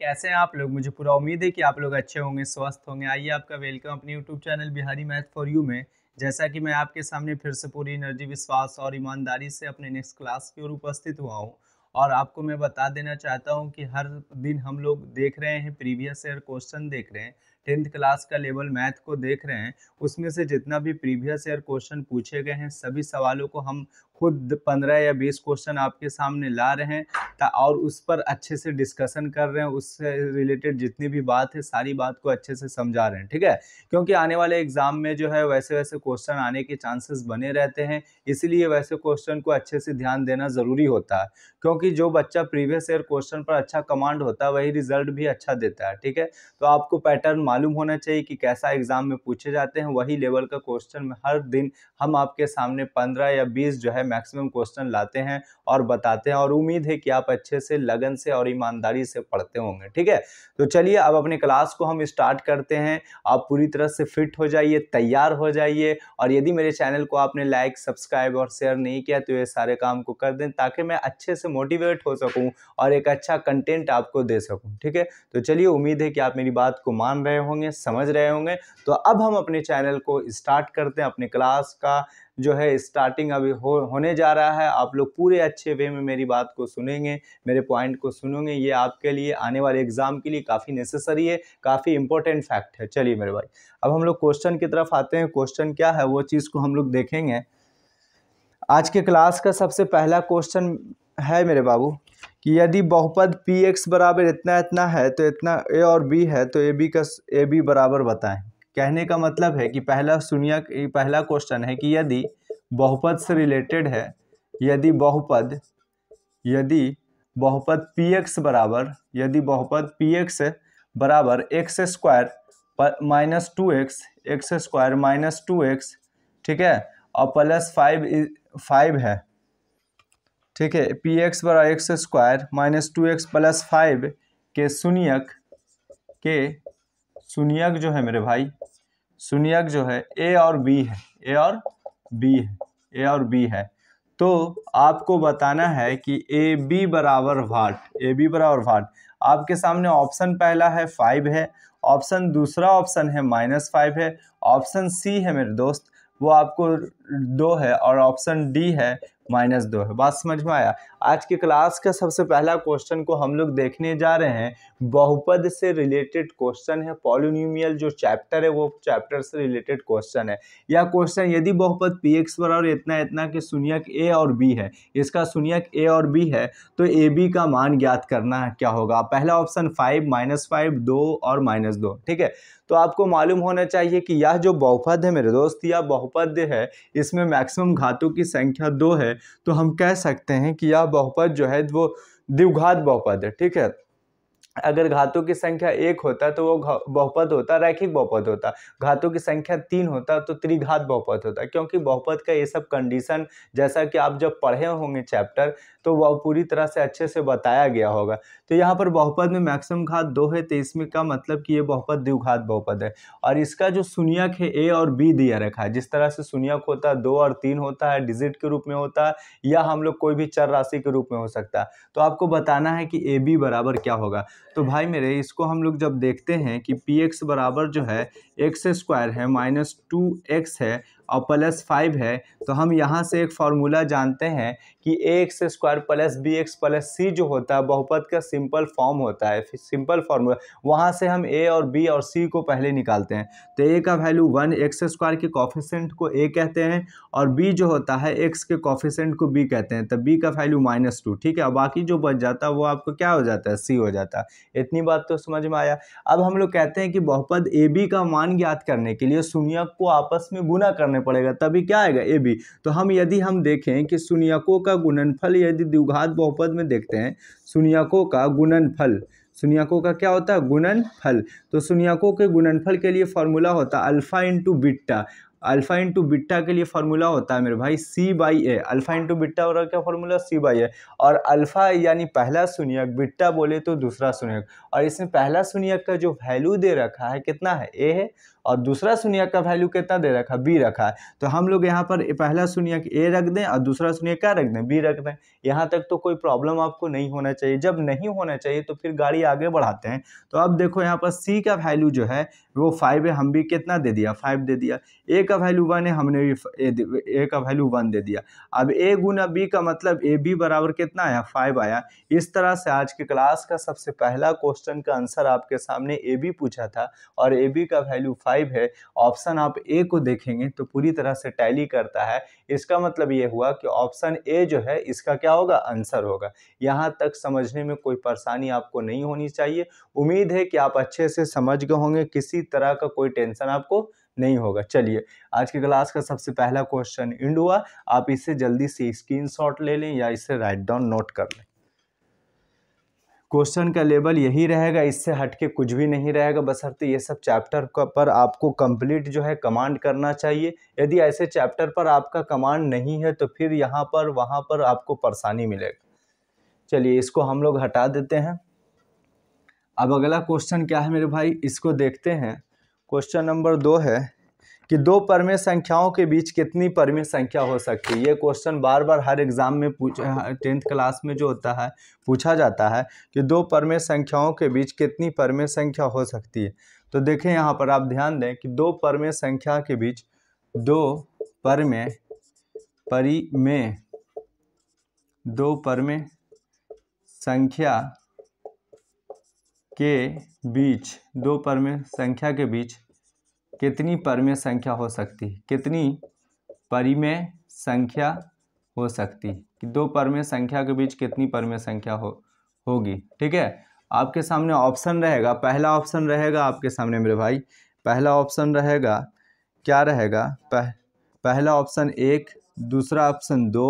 कैसे हैं आप लोग मुझे पूरा उम्मीद है कि आप लोग अच्छे होंगे स्वस्थ होंगे आइए आपका वेलकम अपने YouTube channel Bihari math for you में जैसा कि मैं आपके सामने फिर से पूरी एनर्जी विश्वास और ईमानदारी से अपने नेक्स्ट क्लास की ओर उपस्थित हुआ हूँ और आपको मैं बता देना चाहता हूँ कि हर दिन हम लोग देख रहे हैं प्रीवियस ईयर क्वेश्चन देख रहे हैं टेंथ क्लास का लेवल मैथ को देख रहे हैं उसमें से जितना भी प्रीवियस ईयर क्वेश्चन पूछे गए हैं सभी सवालों को हम खुद पंद्रह या बीस क्वेश्चन आपके सामने ला रहे हैं ता और उस पर अच्छे से डिस्कशन कर रहे हैं उससे रिलेटेड जितनी भी बात है सारी बात को अच्छे से समझा रहे हैं ठीक है क्योंकि आने वाले एग्जाम में जो है वैसे वैसे क्वेश्चन आने के चांसेस बने रहते हैं इसलिए वैसे क्वेश्चन को अच्छे से ध्यान देना ज़रूरी होता है क्योंकि जो बच्चा प्रीवियस ईयर क्वेश्चन पर अच्छा कमांड होता है वही रिजल्ट भी अच्छा देता है ठीक है तो आपको पैटर्न मालूम होना चाहिए कि कैसा एग्जाम में पूछे जाते हैं वही लेवल का क्वेश्चन हर दिन हम आपके सामने पंद्रह या बीस जो है मैक्सिमम क्वेश्चन लाते हैं और बताते हैं और उम्मीद है कि आप अच्छे से लगन से और ईमानदारी से पढ़ते होंगे ठीक है तो चलिए अब अपने क्लास को हम स्टार्ट करते हैं आप पूरी तरह से फिट हो जाइए तैयार हो जाइए और यदि मेरे चैनल को आपने लाइक सब्सक्राइब और शेयर नहीं किया तो ये सारे काम को कर दें ताकि मैं अच्छे से मोटिवेट हो सकूँ और एक अच्छा कंटेंट आपको दे सकूँ ठीक है तो चलिए उम्मीद है कि आप मेरी बात को मान रहे होंगे समझ रहे होंगे तो अब हम अपने चैनल को स्टार्ट करते हैं अपने क्लास का जो है स्टार्टिंग अभी हो होने जा रहा है आप लोग पूरे अच्छे वे में मेरी बात को सुनेंगे मेरे पॉइंट को सुनेंगे ये आपके लिए आने वाले एग्ज़ाम के लिए काफ़ी नेसेसरी है काफ़ी इंपॉर्टेंट फैक्ट है चलिए मेरे भाई अब हम लोग क्वेश्चन की तरफ आते हैं क्वेश्चन क्या है वो चीज़ को हम लोग देखेंगे आज के क्लास का सबसे पहला क्वेश्चन है मेरे बाबू कि यदि बहुपद पी एक्स बराबर इतना इतना है तो इतना ए और बी है तो ए बी का ए बी बराबर बताएं कहने का मतलब है कि पहला सुनिया पहला क्वेश्चन है कि यदि बहुपद से रिलेटेड है यदि बहुपद यदि बहुपद पी एक्स बराबर यदि बहुपद पी एक्स बराबर X square minus two X X square minus two X ठीक है और प्लस फाइव फाइव है ठीक है पी एक्स बराबर X square minus two X plus five के शून्यक के शून्यक जो है मेरे भाई शून्यक जो है ए और बी है ए और बी है ए और बी है तो आपको बताना है कि ए बी बराबर वाट ए बी बराबर वाट आपके सामने ऑप्शन पहला है फाइव है ऑप्शन दूसरा ऑप्शन है माइनस फाइव है ऑप्शन सी है मेरे दोस्त वो आपको दो है और ऑप्शन डी है माइनस दो है बात समझ में आया आज की क्लास का सबसे पहला क्वेश्चन को हम लोग देखने जा रहे हैं बहुपद से रिलेटेड क्वेश्चन है पॉलिन्यूमियल जो चैप्टर है वो चैप्टर से रिलेटेड क्वेश्चन है यह क्वेश्चन यदि बहुपद पी एक्स बराबर इतना इतना कि शून्यक ए और बी है इसका शून्यक ए और बी है तो ए बी का मान ज्ञात करना क्या होगा पहला ऑप्शन फाइव माइनस फाइव दो और माइनस दो ठीक है तो आपको मालूम होना चाहिए कि यह जो बहुपद है मेरे दोस्त यह बहुपद है इसमें मैक्सिमम घातों की संख्या दो है तो हम कह सकते हैं कि यह बहुपद जो है वो द्विघात बहुपद है ठीक है अगर घातों की संख्या एक होता तो वो बहुपद होता रैखिक बहुपद होता घातों की संख्या तीन होता तो त्रिघात बहुपद होता क्योंकि बहुपद का ये सब कंडीशन जैसा कि आप जब पढ़े होंगे चैप्टर तो वह पूरी तरह से अच्छे से बताया गया होगा तो यहाँ पर बहुपद में मैक्सिमम घात दो है इसमें का मतलब कि ये बहुपद द्विघात बहुपद है और इसका जो सुनियक है ए और बी दिया रखा है जिस तरह से सुनियक होता है दो और तीन होता है डिजिट के रूप में होता है या हम लोग कोई भी चर राशि के रूप में हो सकता है तो आपको बताना है कि ए बी बराबर क्या होगा तो भाई मेरे इसको हम लोग जब देखते हैं कि पी एक्स बराबर जो है एक्स स्क्वायर है माइनस टू एक्स है और प्लस फाइव है तो हम यहाँ से एक फार्मूला जानते हैं कि A X square plus B X plus C जो होता है बहुपद का सिंपल फॉर्म होता है सिंपल फार्मूला वहाँ से हम ए और बी और सी को पहले निकालते हैं तो ए का वैल्यू वन एक्स स्क्वायर के कॉफिशेंट को ए कहते हैं और बी जो होता है एक्स के कॉफिशेंट को बी कहते हैं तो बी का वैल्यू माइनस टू ठीक है और बाकी जो बच जाता है वो आपको क्या हो जाता है सी हो जाता है इतनी बात तो समझ में आया अब हम लोग कहते हैं कि बहुपद ए बी का मान ज्ञात करने के लिए सुनिया को आपस में गुना करने करने पड़ेगा तभी क्या आएगा ए बी तो हम यदि हम देखें कि सुनियको का गुणनफल यदि द्विघात बहुपद में देखते हैं सुनियको का गुणनफल सुनियको का क्या होता है गुणनफल तो सुनियको के गुणनफल के लिए फॉर्मूला होता है alpha into beta alpha into beta के लिए फार्मूला होता है मेरे भाई C by A alpha into beta और क्या फार्मूला सी बाई ए और अल्फ़ा यानी पहला सुनियक बिट्टा बोले तो दूसरा सुनियक और इसमें पहला सुनियक का जो वैल्यू दे रखा है कितना है ए है और दूसरा सुनियक का वैल्यू कितना दे रखा है बी रखा है तो हम लोग यहाँ पर पहला सुनियक ए रख दें और दूसरा सुनियक क्या रख दें बी रख दें यहाँ तक तो कोई प्रॉब्लम आपको नहीं होना चाहिए जब नहीं होना चाहिए तो फिर गाड़ी आगे बढ़ाते हैं तो अब देखो यहाँ पर सी का वैल्यू जो है वो फाइव है हम भी कितना दे दिया फाइव दे दिया एक का वैल्यू वन है हमने भी ए का वैल्यू वन दे दिया अब ए गुना बी का मतलब ए बी बराबर कितना आया फाइव आया इस तरह से आज के क्लास का सबसे पहला क्वेश्चन का आंसर आपके सामने ए बी पूछा था और ए बी का वैल्यू फाइव है ऑप्शन आप ए को देखेंगे तो पूरी तरह से टैली करता है इसका मतलब ये हुआ कि ऑप्शन ए जो है इसका क्या होगा आंसर होगा यहाँ तक समझने में कोई परेशानी आपको नहीं होनी चाहिए उम्मीद है कि आप अच्छे से समझ गए होंगे किसी तरह का कोई टेंशन आपको नहीं होगा चलिए आज के क्लास का सबसे पहला क्वेश्चन इंड हुआ आप इसे जल्दी से स्क्रीन ले लें या इसे राइट डाउन नोट कर लें क्वेश्चन का लेवल यही रहेगा इससे हटके कुछ भी नहीं रहेगा बसरते तो ये सब चैप्टर पर आपको कंप्लीट जो है कमांड करना चाहिए यदि ऐसे चैप्टर पर आपका कमांड नहीं है तो फिर यहाँ पर वहाँ पर आपको परेशानी मिलेगा चलिए इसको हम लोग हटा देते हैं अब अगला क्वेश्चन क्या है मेरे भाई इसको देखते हैं क्वेश्चन नंबर दो है कि दो परमेय संख्याओं के बीच कितनी परमेय संख्या हो सकती है ये क्वेश्चन बार बार हर एग्ज़ाम में पूछा टेंथ क्लास में जो होता है पूछा जाता है कि दो परमेय संख्याओं के बीच कितनी परमेय संख्या हो सकती है तो देखें यहाँ पर आप ध्यान दें कि दो परमेय संख्या के बीच दो परमेय परिमेय दो परमेय संख्या के बीच दो परमेय संख्या के बीच कितनी परमेय संख्या हो सकती कितनी परिमेय संख्या हो सकती कि दो परमेय संख्या के बीच कितनी परमेय संख्या हो होगी ठीक है आपके सामने ऑप्शन रहेगा पहला ऑप्शन रहेगा आपके सामने मेरे भाई पहला ऑप्शन रहेगा क्या रहेगा पह, पहला ऑप्शन एक दूसरा ऑप्शन दो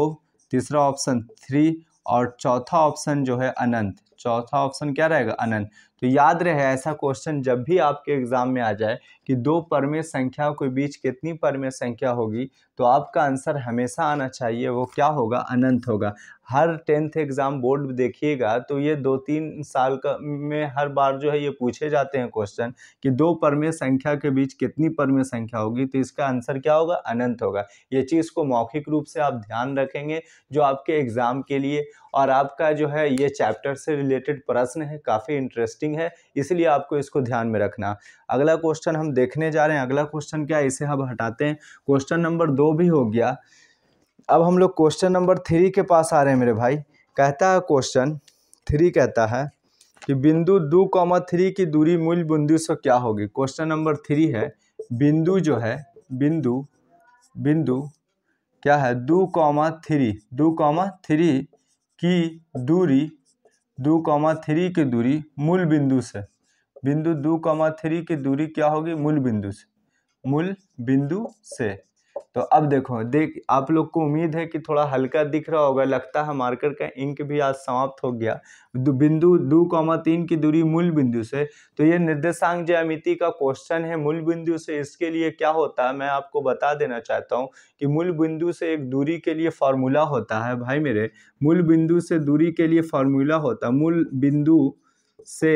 तीसरा ऑप्शन थ्री और चौथा ऑप्शन जो है अनंत चौथा ऑप्शन क्या रहेगा अनंत तो याद रहे ऐसा क्वेश्चन जब भी आपके एग्जाम में आ जाए कि दो परमेय संख्याओं के बीच कितनी परमेय संख्या होगी तो आपका आंसर हमेशा आना चाहिए वो क्या होगा अनंत होगा हर टेंथ एग्ज़ाम बोर्ड देखिएगा तो ये दो तीन साल का में हर बार जो है ये पूछे जाते हैं क्वेश्चन कि दो परमेय संख्या के बीच कितनी परमेय संख्या होगी तो इसका आंसर क्या होगा अनंत होगा ये चीज़ को मौखिक रूप से आप ध्यान रखेंगे जो आपके एग्ज़ाम के लिए और आपका जो है ये चैप्टर से रिलेटेड प्रश्न है काफ़ी इंटरेस्टिंग है इसलिए आपको इसको ध्यान में रखना अगला क्वेश्चन हम देखने जा रहे हैं अगला क्वेश्चन क्या है इसे हम हटाते हैं क्वेश्चन नंबर दो भी हो गया अब हम लोग क्वेश्चन नंबर थ्री के पास आ रहे हैं मेरे भाई कहता है क्वेश्चन थ्री कहता है कि बिंदु दो कॉमा थ्री की दूरी मूल बिंदु से क्या होगी क्वेश्चन नंबर थ्री है बिंदु जो है बिंदु बिंदु क्या है दो कॉमा थ्री दो कॉमा थ्री की दूरी दो कॉमा थ्री की दूरी मूल बिंदु से बिंदु दो कॉमा थ्री की दूरी क्या होगी मूल बिंदु से मूल बिंदु से तो अब देखो देख आप लोग को उम्मीद है कि थोड़ा हल्का दिख रहा होगा लगता है मार्कर का इंक भी आज समाप्त हो गया बिंदु दो कौमा तीन की दूरी मूल बिंदु से तो ये निर्देशांक ज्यामिति का क्वेश्चन है मूल बिंदु से इसके लिए क्या होता है मैं आपको बता देना चाहता हूँ कि मूल बिंदु से एक दूरी के लिए फार्मूला होता है भाई मेरे मूल बिंदु से दूरी के लिए फार्मूला होता है मूल बिंदु से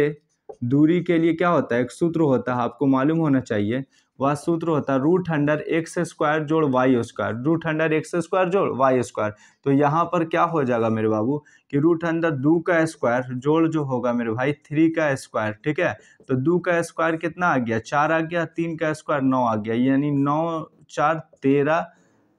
दूरी के लिए क्या होता है एक सूत्र होता है आपको मालूम होना चाहिए वह सूत्र होता है रूट अंडर एक्स स्क्वायर जोड़ Y square root under X square जोड़ वाई स्क्वायर तो यहाँ पर क्या हो जाएगा मेरे बाबू कि रूट अंडर दो का स्क्वायर जोड़ जो होगा मेरे भाई थ्री का स्क्वायर ठीक है तो दो का स्क्वायर कितना आ गया चार आ गया तीन का स्क्वायर नौ आ गया यानी नौ चार तेरह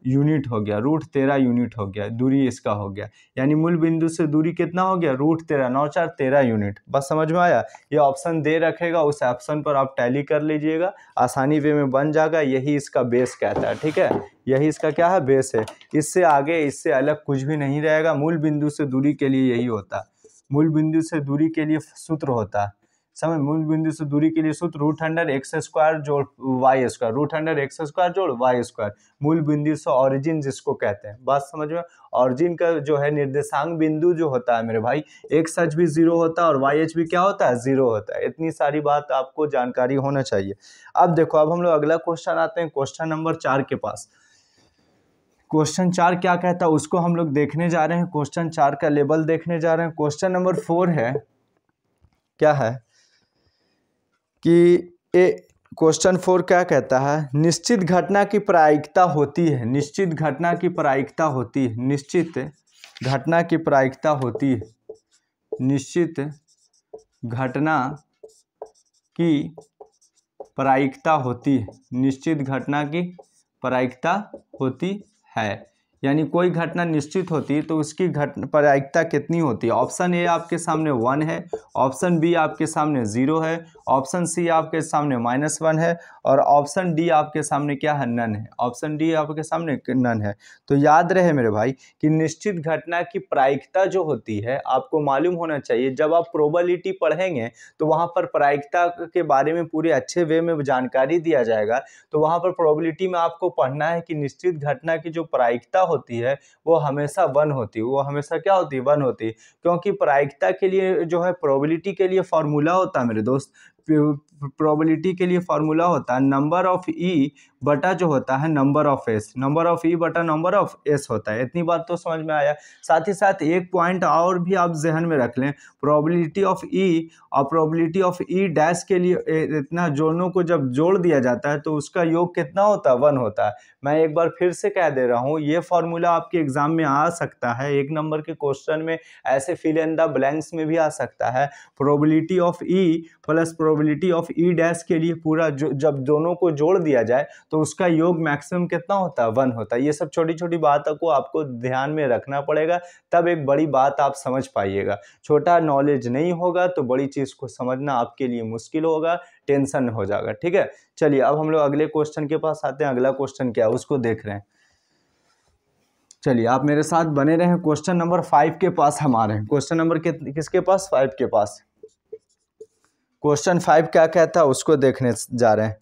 यूनिट हो गया रूट तेरह यूनिट हो गया दूरी इसका हो गया यानी मूल बिंदु से दूरी कितना हो गया रूट तेरह नौ चार तेरह यूनिट बस समझ में आया ये ऑप्शन दे रखेगा उस ऑप्शन पर आप टैली कर लीजिएगा आसानी वे में बन जाएगा यही इसका बेस कहता है ठीक है यही इसका क्या है बेस है इससे आगे इससे अलग कुछ भी नहीं रहेगा मूल बिंदु से दूरी के लिए यही होता मूल बिंदु से दूरी के लिए सूत्र होता है समय मूल बिंदु से दूरी के लिए सूत्र रूट अंडर एक्स स्क्वायर जोड़ Y square root under X square जोड़ वाई स्क्वायर मूल बिंदु से ऑरिजिन जिसको कहते हैं बात समझ में ऑरिजिन का जो है निर्देशांक बिंदु जो होता है मेरे भाई एक्स एच भी जीरो होता है और वाई एच भी क्या होता है जीरो होता है इतनी सारी बात आपको जानकारी होना चाहिए अब देखो अब हम लोग अगला क्वेश्चन आते हैं क्वेश्चन नंबर चार के पास क्वेश्चन चार क्या कहता है उसको हम लोग देखने जा रहे हैं क्वेश्चन चार का लेबल देखने जा रहे हैं क्वेश्चन नंबर फोर है क्या है कि ए क्वेश्चन फोर क्या कहता है निश्चित घटना की प्रायिकता होती है निश्चित घटना की प्रायिकता होती है निश्चित घटना की प्रायिकता होती है निश्चित घटना की प्रायिकता होती है निश्चित घटना की प्रायिकता होती है यानी कोई घटना निश्चित होती तो उसकी घटना प्रायिकता कितनी होती है ऑप्शन ए आपके सामने वन है ऑप्शन बी आपके सामने ज़ीरो है ऑप्शन सी आपके सामने माइनस वन है और ऑप्शन डी आपके सामने क्या है नन है ऑप्शन डी आपके सामने नन है तो याद रहे मेरे भाई कि निश्चित घटना की प्रायिकता जो होती है आपको मालूम होना चाहिए जब आप प्रोबलिटी पढ़ेंगे तो वहाँ पर प्रायिकता के बारे में पूरे अच्छे वे में जानकारी दिया जाएगा तो वहाँ पर प्रोबलिटी में आपको पढ़ना है कि निश्चित घटना की जो प्रायिकता होती है वो हमेशा वन होती है वो हमेशा क्या होती है वन होती है क्योंकि प्रायिकता के लिए जो है प्रोबेबिलिटी के लिए फॉर्मूला होता है मेरे दोस्त प्रोबेबिलिटी के लिए फार्मूला होता है नंबर ऑफ ई बटा जो होता है number of S number of E बटा नंबर ऑफ एस होता है इतनी बात तो समझ में आया साथ ही साथ एक पॉइंट और भी आप जहन में रख लें प्रोबेबिलिटी ऑफ ई और प्रोबेबिलिटी ऑफ ई डैश के लिए इतना जोनों को जब जोड़ दिया जाता है तो उसका योग कितना होता है वन होता है मैं एक बार फिर से कह दे रहा हूँ ये फॉर्मूला आपके एग्जाम में आ सकता है एक नंबर के क्वेश्चन में ऐसे फिल इन द ब्लैंक्स में भी आ सकता है probability of E plus probability of E dash के लिए पूरा जो जब दोनों को जोड़ दिया जाए तो उसका योग मैक्सिमम कितना होता है वन होता है ये सब छोटी छोटी बातों को आपको ध्यान में रखना पड़ेगा तब एक बड़ी बात आप समझ पाइएगा छोटा नॉलेज नहीं होगा तो बड़ी चीज़ को समझना आपके लिए मुश्किल होगा टेंशन हो जाएगा ठीक है चलिए अब हम लोग अगले क्वेश्चन के पास आते हैं अगला क्वेश्चन क्या है उसको देख रहे हैं चलिए आप मेरे साथ बने रहें क्वेश्चन नंबर फाइव के पास हम आ रहे हैं क्वेश्चन नंबर किसके पास फाइव के पास क्वेश्चन फाइव क्या कहता है उसको देखने जा रहे हैं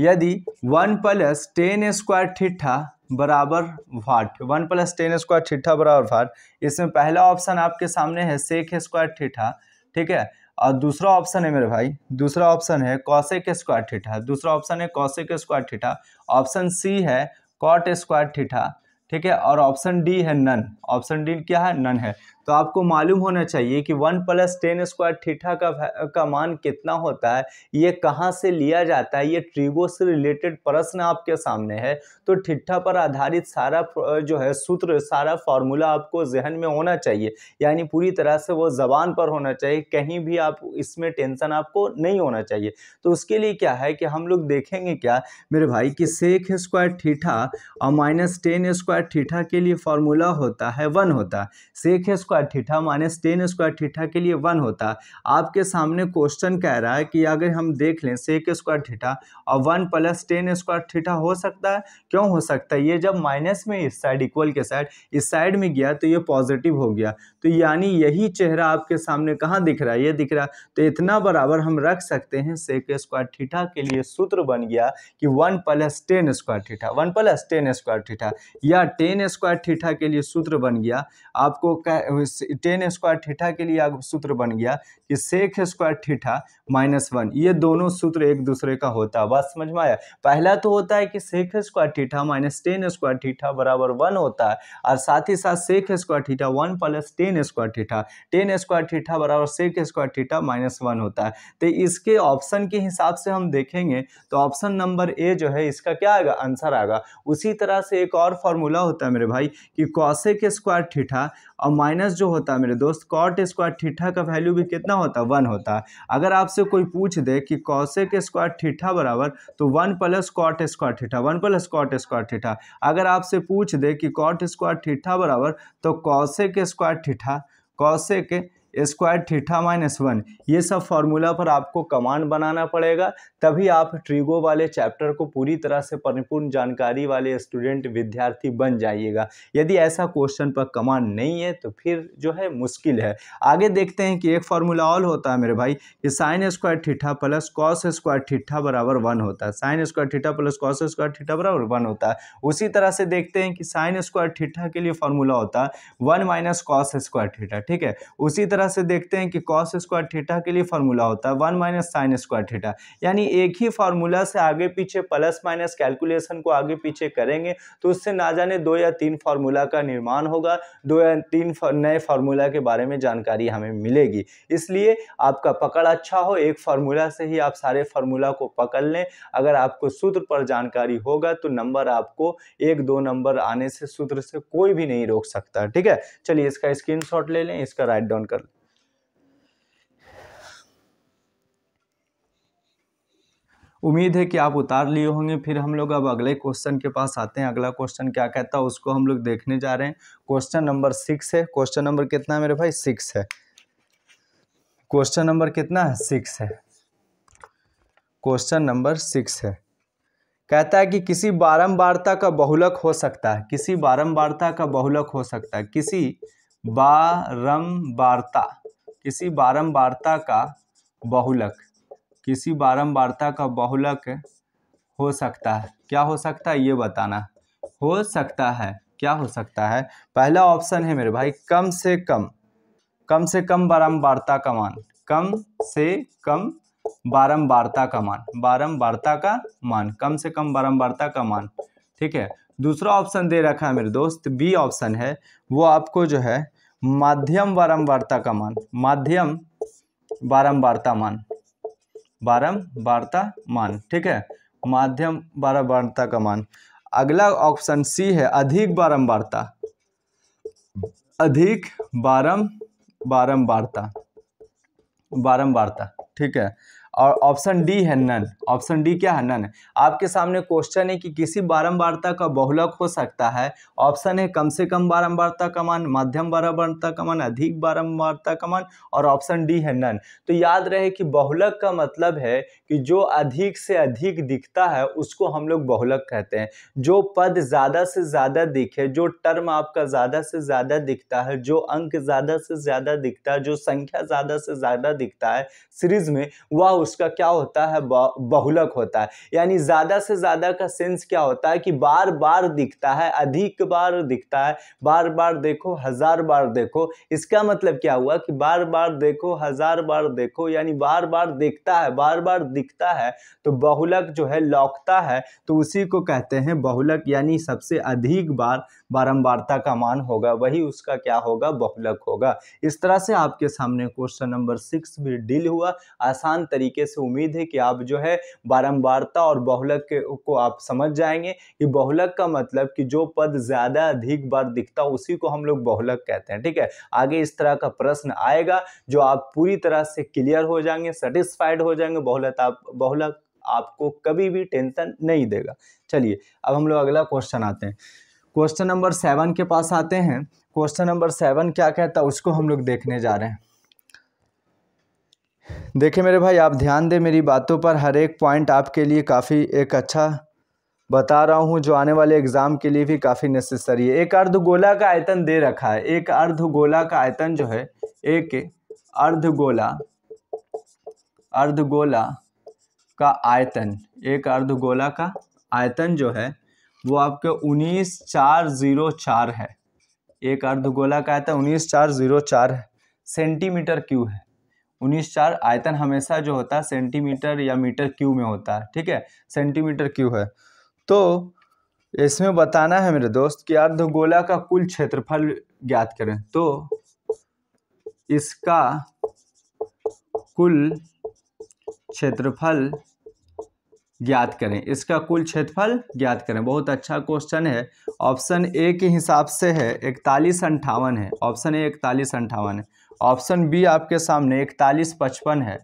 यदि one plus tan square theta बराबर what one plus tan square theta बराबर वाट इसमें पहला ऑप्शन आपके सामने है सेक स्क्वायर ठीठा ठीक है और दूसरा ऑप्शन है मेरे भाई दूसरा ऑप्शन है कौशिक स्क्वायर ठीठा दूसरा ऑप्शन है cosec square theta option C है कॉट स्क्वायर ठीठा ठीक है और ऑप्शन डी है नन ऑप्शन डी क्या है नन है तो आपको मालूम होना चाहिए कि one plus tan square theta का का मान कितना होता है ये कहाँ से लिया जाता है ये ट्रिगो से रिलेटेड प्रश्न आपके सामने है तो ठिठा पर आधारित सारा जो है सूत्र सारा फार्मूला आपको जहन में होना चाहिए यानी पूरी तरह से वो जबान पर होना चाहिए कहीं भी आप इसमें टेंशन आपको नहीं होना चाहिए तो उसके लिए क्या है कि हम लोग देखेंगे क्या मेरे भाई कि सेक स्क्वायर थीठा और माइनस टेन स्क्वायर थीठा के लिए फार्मूला होता है वन होता है sec square square theta minus tan square theta के लिए वन होता आपके सामने क्वेश्चन कह रहा है कि अगर हम देख लें सेक स्क्वायर थीठा और one plus tan square theta हो सकता है क्यों हो सकता है ये जब माइनस में इस साइड इक्वल के साइड इस साइड में गया तो ये पॉजिटिव हो गया तो यानी यही चेहरा आपके सामने कहाँ दिख रहा है ये दिख रहा तो इतना बराबर हम रख सकते हैं सेक स्क्वायर थीठा के लिए सूत्र बन गया कि one plus tan square theta one plus tan square theta या टेन स्क्वायर थीठा के लिए सूत्र बन गया आपको टेन स्क्वायर ठीठा के लिए सूत्र बन गया कि sec square theta minus one ये दोनों सूत्र एक दूसरे का होता है बात समझ में आया पहला तो होता है कि sec square theta minus tan square theta बराबर वन होता है और साथ ही साथ sec square theta one plus tan square theta tan square theta बराबर sec square theta minus one होता है तो इसके ऑप्शन के हिसाब से हम देखेंगे तो ऑप्शन नंबर ए जो है इसका क्या आएगा आंसर आएगा उसी तरह से एक और फॉर्मूला होता है मेरे भाई कि कौशे स्क्वायर ठीठा और माइनस जो होता है मेरे दोस्त कॉट स्क्वायर ठीठा का वैल्यू भी कितना होता है वन होता है अगर आपसे कोई पूछ दे कि कौशिक स्क्वायर ठीठा बराबर तो one plus cot square theta one plus cot square theta अगर आपसे पूछ दे कि कॉट स्क्वायर ठीठा बराबर तो cosec square theta cosec square theta minus one ये सब फार्मूला पर आपको कमांड बनाना पड़ेगा तभी आप ट्रिगो वाले चैप्टर को पूरी तरह से परिपूर्ण जानकारी वाले स्टूडेंट विद्यार्थी बन जाइएगा यदि ऐसा क्वेश्चन पर कमांड नहीं है तो फिर जो है मुश्किल है आगे देखते हैं कि एक फार्मूला और होता है मेरे भाई कि sine square theta plus cos square theta बराबर वन होता है sine square theta plus cos square theta बराबर वन होता है उसी तरह से देखते हैं कि साइन स्क्वायर ठीठा के लिए फार्मूला होता है one minus cos square theta ठीक है उसी तरह तरह से देखते हैं कि कॉस स्क्वायर थीटा के लिए फार्मूला होता है one minus sine square theta यानी एक ही फार्मूला से आगे पीछे प्लस माइनस कैलकुलेशन को आगे पीछे करेंगे तो उससे ना जाने दो या तीन फार्मूला का निर्माण होगा दो या तीन नए फार्मूला के बारे में जानकारी हमें मिलेगी इसलिए आपका पकड़ अच्छा हो एक फार्मूला से ही आप सारे फार्मूला को पकड़ लें अगर आपको सूत्र पर जानकारी होगा तो नंबर आपको एक दो नंबर आने से सूत्र से कोई भी नहीं रोक सकता ठीक है चलिए इसका स्क्रीनशॉट ले लें इसका राइट डाउन कर लें उम्मीद है कि आप उतार लिए होंगे फिर हम लोग अब अगले क्वेश्चन के पास आते हैं अगला क्वेश्चन क्या कहता है उसको हम लोग देखने जा रहे हैं क्वेश्चन नंबर सिक्स है क्वेश्चन नंबर कितना है मेरे भाई सिक्स है क्वेश्चन नंबर कितना है सिक्स है क्वेश्चन नंबर सिक्स है कहता है कि किसी बारंबारता का बहुलक हो सकता है किसी बारंबारता का बहुलक हो सकता है किसी बारंबारता किसी बारंबारता का बहुलक किसी बारंबारता का बहुलक हो सकता है क्या हो सकता है ये बताना हो सकता है क्या हो सकता है पहला ऑप्शन है मेरे भाई कम से कम कम से कम बारंबारता का मान कम से कम बारंबारता का मान बारंबारता का मान कम से कम बारंबारता का मान ठीक है दूसरा ऑप्शन दे रखा है मेरे दोस्त बी ऑप्शन है वो आपको जो है माध्यम बारंबारता का मान माध्यम बारंबारता मान वार्ता मान ठीक है माध्यम बारंबारता का मान अगला ऑप्शन सी है अधिक बारंबारता अधिक बारम बारंबारता बारंबारता ठीक है और ऑप्शन डी है नन ऑप्शन डी क्या है नन आपके सामने क्वेश्चन है कि किसी बारंबारता का बहुलक हो सकता है ऑप्शन है कम से कम बारंबारता का मान मध्यम बारंबारता का मान अधिक बारंबारता का मान और ऑप्शन डी है नन तो याद रहे कि बहुलक का मतलब है कि जो अधिक से अधिक दिखता है उसको हम लोग बहुलक कहते हैं जो पद ज़्यादा से ज़्यादा दिखे जो टर्म आपका ज़्यादा से ज़्यादा दिखता है जो अंक ज़्यादा से ज़्यादा दिखता है जो संख्या ज़्यादा से ज़्यादा दिखता है सीरीज में वह उसका क्या होता है बहुलक होता है यानी ज़्यादा से ज़्यादा का सेंस क्या होता है कि बार बार दिखता है अधिक बार दिखता है बार बार देखो हज़ार बार देखो इसका मतलब क्या हुआ कि बार बार देखो हज़ार बार देखो यानी बार बार देखता है बार बार दिखता है तो बहुलक जो है लौकता है तो उसी को कहते हैं बहुलक यानी सबसे अधिक बार बारंबारता का मान होगा वही उसका क्या होगा बहुलक होगा इस तरह से आपके सामने क्वेश्चन नंबर सिक्स भी डील हुआ आसान तरीके तरीके से उम्मीद है कि आप जो है बारंबारता और बहुलक को आप समझ जाएंगे कि बहुलक का मतलब कि जो पद ज़्यादा अधिक बार दिखता उसी को हम लोग बहुलक कहते हैं ठीक है आगे इस तरह का प्रश्न आएगा जो आप पूरी तरह से क्लियर हो जाएंगे सेटिस्फाइड हो जाएंगे बहुलत आप बहुलक आपको कभी भी टेंशन नहीं देगा चलिए अब हम लोग अगला क्वेश्चन आते हैं क्वेश्चन नंबर सेवन के पास आते हैं क्वेश्चन नंबर सेवन क्या कहता है उसको हम लोग देखने जा रहे हैं देखिए मेरे भाई आप ध्यान दें मेरी बातों पर हर एक पॉइंट आपके लिए काफ़ी एक अच्छा बता रहा हूँ जो आने वाले एग्ज़ाम के लिए भी काफ़ी नेसेसरी है एक अर्धगोला का आयतन दे रखा है एक अर्धगोला का आयतन जो है एक अर्धगोला अर्धगोला का आयतन एक अर्धगोला का आयतन जो है वो आपके उन्नीस चार ज़ीरो चार है एक अर्धगोला का आयतन उन्नीस चार ज़ीरो चार सेंटीमीटर क्यू है उन्नीस चार आयतन हमेशा जो होता है सेंटीमीटर या मीटर क्यू में होता है ठीक है सेंटीमीटर क्यू है तो इसमें बताना है मेरे दोस्त कि अर्धगोला का कुल क्षेत्रफल ज्ञात करें तो इसका कुल क्षेत्रफल ज्ञात करें इसका कुल क्षेत्रफल ज्ञात करें बहुत अच्छा क्वेश्चन है ऑप्शन ए के हिसाब से है इकतालीस अंठावन है ऑप्शन ए इकतालीस अंठावन है ऑप्शन बी आपके सामने इकतालीस पचपन है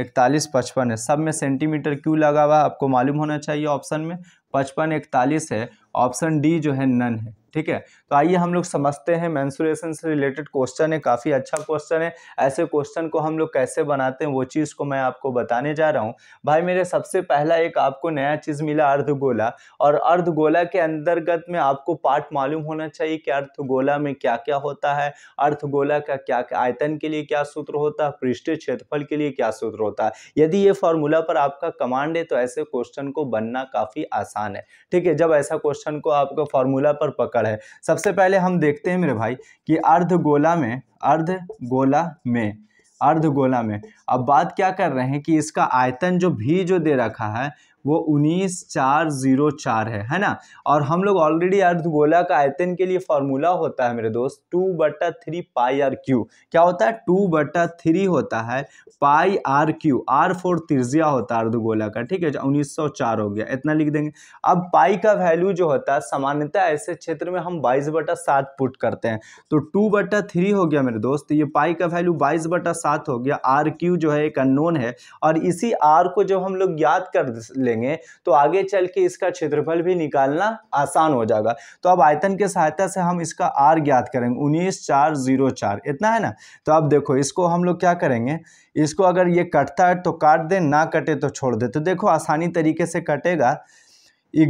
इकतालीस पचपन है सब में सेंटीमीटर क्यों लगा हुआ है आपको मालूम होना चाहिए ऑप्शन में पचपन इकतालीस है ऑप्शन डी जो है नन है ठीक है तो आइए हम लोग समझते हैं मैंसुरेशन से रिलेटेड क्वेश्चन है काफ़ी अच्छा क्वेश्चन है ऐसे क्वेश्चन को हम लोग कैसे बनाते हैं वो चीज़ को मैं आपको बताने जा रहा हूँ भाई मेरे सबसे पहला एक आपको नया चीज़ मिला अर्धगोला और अर्धगोला के अंतर्गत में आपको पार्ट मालूम होना चाहिए कि अर्धगोला में क्या क्या होता है अर्धगोला का क्या आयतन के लिए क्या सूत्र होता है पृष्ठ क्षेत्रफल के लिए क्या सूत्र होता है यदि ये फॉर्मूला पर आपका कमांड है तो ऐसे क्वेश्चन को बनना काफ़ी आसान है ठीक है जब ऐसा क्वेश्चन क्वेश्चन को आपको फॉर्मूला पर पकड़ है सबसे पहले हम देखते हैं मेरे भाई कि अर्ध गोला में अर्ध गोला में अर्ध गोला में अब बात क्या कर रहे हैं कि इसका आयतन जो भी जो दे रखा है वो उन्नीस चार ज़ीरो चार है है ना और हम लोग ऑलरेडी अर्धगोला का आयतन के लिए फॉर्मूला होता है मेरे दोस्त टू बटा थ्री पाई आर क्यू क्या होता है टू बटा थ्री होता है pi R cube R four तिरजिया होता है अर्धगोला का ठीक है उन्नीस सौ चार हो गया इतना लिख देंगे अब पाई का वैल्यू जो होता है सामान्यतः ऐसे क्षेत्र में हम बाईस बटा सात पुट करते हैं तो टू बटा थ्री हो गया मेरे दोस्त तो ये पाई का वैल्यू बाईस बटा सात हो गया आर क्यू जो है एक अननोन है और इसी आर को जब हम लोग याद कर ले देंगे तो आगे चल के इसका क्षेत्रफल भी निकालना आसान हो जाएगा तो अब आयतन के सहायता से हम इसका आर ज्ञात करेंगे उन्नीस चार जीरो चार इतना है ना तो अब देखो इसको हम लोग क्या करेंगे इसको अगर ये कटता है तो काट दें ना कटे तो छोड़ दे तो देखो आसानी तरीके से कटेगा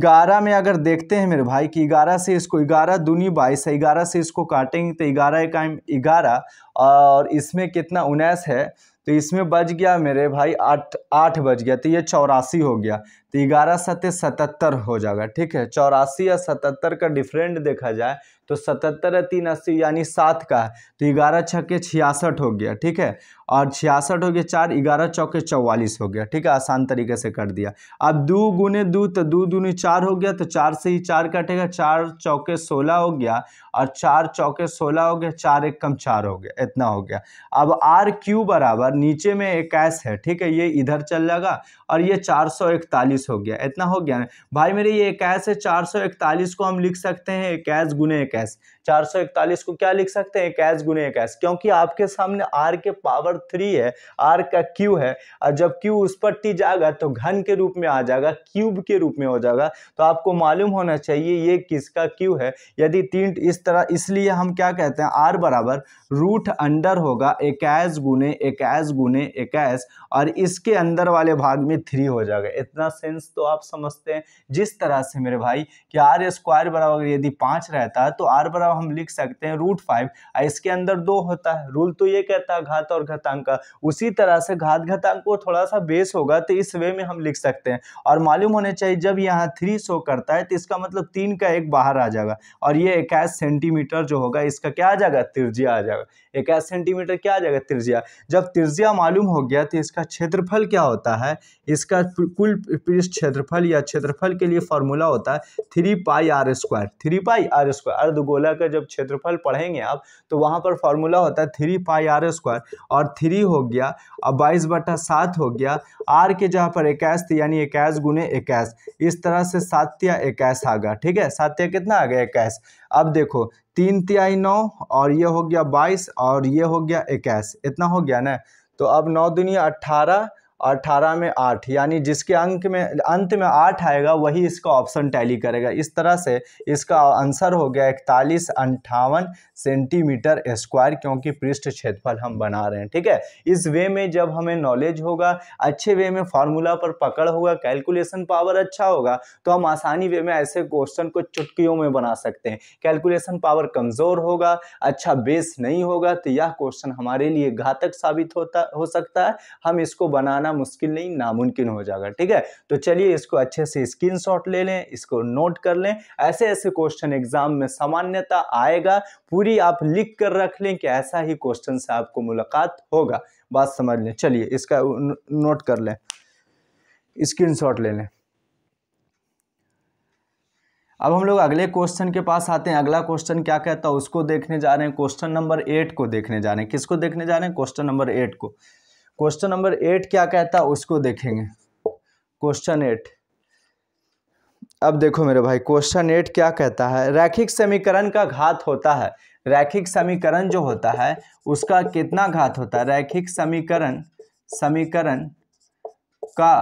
ग्यारह में अगर देखते हैं मेरे भाई कि ग्यारह से इसको ग्यारह दूनी बाईस है ग्यारह से इसको काटेंगे तो ग्यारह एक ग्यारह और इसमें कितना उन्नीस है तो इसमें बज गया मेरे भाई आठ आठ बज गया तो ये चौरासी हो गया तो ग्यारह सत्य सतहत्तर हो जाएगा ठीक है चौरासी या सतहत्तर का डिफरेंट देखा जाए तो सतहत्तर या तीन अस्सी यानी सात का है तो ग्यारह के छियासठ हो गया ठीक है और छियासठ हो गया चार ग्यारह चौके चौवालीस हो गया ठीक है आसान तरीके से कर दिया अब दो गुने दो तो दो दूने चार हो गया तो चार से ही चार कटेगा चार चौके सोलह हो गया और चार चौके सोलह हो गया चार एक कम चार हो गया इतना हो गया अब आर क्यू बराबर नीचे में एक इक्कीस है ठीक है ये इधर चल जाएगा और ये चार सौ इकतालीस इकतालीस हो गया इतना हो गया भाई मेरे ये इक्यास है चार सौ इकतालीस को हम लिख सकते हैं इक्यास गुने इक्यास चार सौ इकतालीस को क्या लिख सकते हैं इक्यास गुने इक्यास क्योंकि आपके सामने आर के पावर थ्री है आर का क्यू है और जब क्यू उस पर टी जाएगा तो घन के रूप में आ जाएगा क्यूब के रूप में हो जाएगा तो आपको मालूम होना चाहिए ये किसका क्यू है यदि तीन इस तरह इसलिए हम क्या कहते हैं आर बराबर रूट अंडर होगा इक्यास गुने इक्यास गुने इक्यास और इसके अंदर वाले भाग में थ्री हो जाएगा इतना सेंस सेंस तो आप समझते हैं जिस तरह से मेरे भाई कि आर स्क्वायर बराबर यदि पाँच रहता है तो आर बराबर हम लिख सकते हैं रूट फाइव इसके अंदर दो होता है रूल तो ये कहता है घात और घतांक का उसी तरह से घात घतांक को थोड़ा सा बेस होगा तो इस वे में हम लिख सकते हैं और मालूम होने चाहिए जब यहाँ थ्री शो करता है तो इसका मतलब तीन का एक बाहर आ जाएगा और ये इक्कीस सेंटीमीटर जो होगा इसका क्या आ जाएगा त्रिज्या आ जाएगा इक्यास सेंटीमीटर क्या आ जाएगा त्रिज्या जब त्रिज्या मालूम हो गया तो इसका क्षेत्रफल क्या होता है इसका कुल सदिश क्षेत्रफल या क्षेत्रफल के लिए फॉर्मूला होता है three pi R square three pi R square अर्धगोला का जब क्षेत्रफल पढ़ेंगे आप तो वहाँ पर फॉर्मूला होता है थ्री पाई आर स्क्वायर और थ्री हो गया और बाईस बटा सात हो गया आर के जहाँ पर इक्यास यानी इक्यास गुने इक्यास इस तरह से सात्या इक्यास आ गया ठीक है सात्या कितना आ गया इक्यास अब देखो तीन तिहाई नौ और ये हो गया बाईस और ये हो गया इक्यास इतना हो गया ना तो अब नौ दुनिया अट्ठारह और अठारह में आठ यानी जिसके अंक में अंत में आठ आएगा वही इसका ऑप्शन टैली करेगा इस तरह से इसका आंसर हो गया इकतालीस अंठावन सेंटीमीटर स्क्वायर क्योंकि पृष्ठ क्षेत्रफल हम बना रहे हैं ठीक है इस वे में जब हमें नॉलेज होगा अच्छे वे में फार्मूला पर पकड़ होगा कैलकुलेशन पावर अच्छा होगा तो हम आसानी वे में ऐसे क्वेश्चन को चुटकियों में बना सकते हैं कैलकुलेशन पावर कमज़ोर होगा अच्छा बेस नहीं होगा तो यह क्वेश्चन हमारे लिए घातक साबित होता हो सकता है हम इसको बनाना करना मुश्किल नहीं नामुमकिन हो जाएगा ठीक है तो चलिए इसको अच्छे से स्क्रीन ले लें इसको नोट कर लें ऐसे ऐसे क्वेश्चन एग्जाम में सामान्यता आएगा पूरी आप लिख कर रख लें कि ऐसा ही क्वेश्चन से आपको मुलाकात होगा बात समझ लें चलिए इसका नोट कर लें स्क्रीन ले लें अब हम लोग अगले क्वेश्चन के पास आते हैं अगला क्वेश्चन क्या कहता है उसको देखने जा रहे हैं क्वेश्चन नंबर एट को देखने जा रहे हैं किसको देखने जा रहे हैं क्वेश्चन नंबर एट को क्वेश्चन नंबर एट क्या कहता है उसको देखेंगे क्वेश्चन एट अब देखो मेरे भाई क्वेश्चन एट क्या कहता है रैखिक समीकरण का घात होता है रैखिक समीकरण जो होता है उसका कितना घात होता है रैखिक समीकरण समीकरण का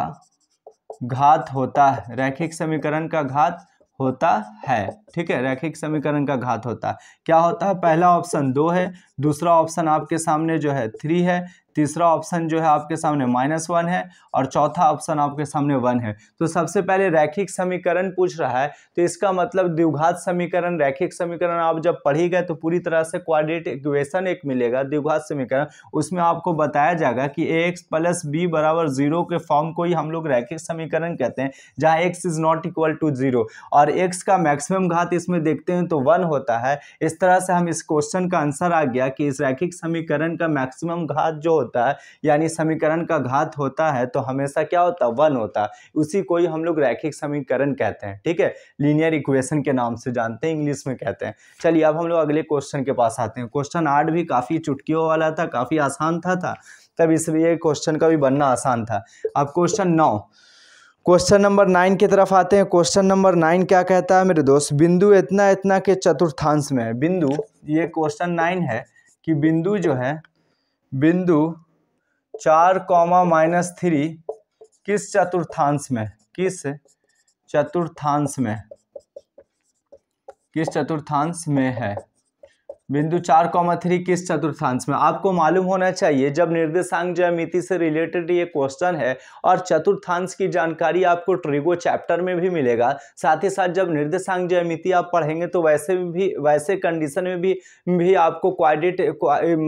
घात होता है रैखिक समीकरण का घात होता है ठीक है रैखिक समीकरण का घात होता है क्या होता है पहला ऑप्शन दो है दूसरा ऑप्शन आपके सामने जो है थ्री है तीसरा ऑप्शन जो है आपके सामने माइनस वन है और चौथा ऑप्शन आपके सामने वन है तो सबसे पहले रैखिक समीकरण पूछ रहा है तो इसका मतलब द्विघात समीकरण रैखिक समीकरण आप जब पढ़ी गए तो पूरी तरह से क्वाड्रेटिक इक्वेशन एक मिलेगा द्विघात समीकरण उसमें आपको बताया जाएगा कि ए एक्स प्लस बी बराबर जीरो के फॉर्म को ही हम लोग रैखिक समीकरण कहते हैं जहाँ X is not equal to zero और एक्स का मैक्सिमम घात इसमें देखते हैं तो वन होता है इस तरह से हम इस क्वेश्चन का आंसर आ गया कि इस रैखिक समीकरण का मैक्सिमम घात जो होता है यानी समीकरण का घात होता है तो हमेशा क्या होता है वन होता है उसी को ही हम लोग रैखिक समीकरण कहते हैं ठीक है लीनियर इक्वेशन के नाम से जानते हैं इंग्लिश में कहते हैं चलिए अब हम लोग अगले क्वेश्चन के पास आते हैं क्वेश्चन आठ भी काफ़ी चुटकियों वाला था काफ़ी आसान था था तब इसलिए क्वेश्चन का भी बनना आसान था अब क्वेश्चन नौ क्वेश्चन नंबर नाइन की तरफ आते हैं क्वेश्चन नंबर नाइन क्या कहता है मेरे दोस्त बिंदु इतना इतना के चतुर्थांश में है बिंदु ये क्वेश्चन नाइन है कि बिंदु जो है बिंदु चार कॉमा माइनस थ्री किस चतुर्थांश में किस चतुर्थांश में किस चतुर्थांश में है बिंदु चार कॉमा थ्री किस चतुर्थांश में आपको मालूम होना चाहिए जब निर्देशांक ज्यामिति से रिलेटेड ये क्वेश्चन है और चतुर्थांश की जानकारी आपको ट्रिगो चैप्टर में भी मिलेगा साथ ही साथ जब निर्देशांक ज्यामिति आप पढ़ेंगे तो वैसे भी वैसे कंडीशन में भी भी आपको क्वाड्रेट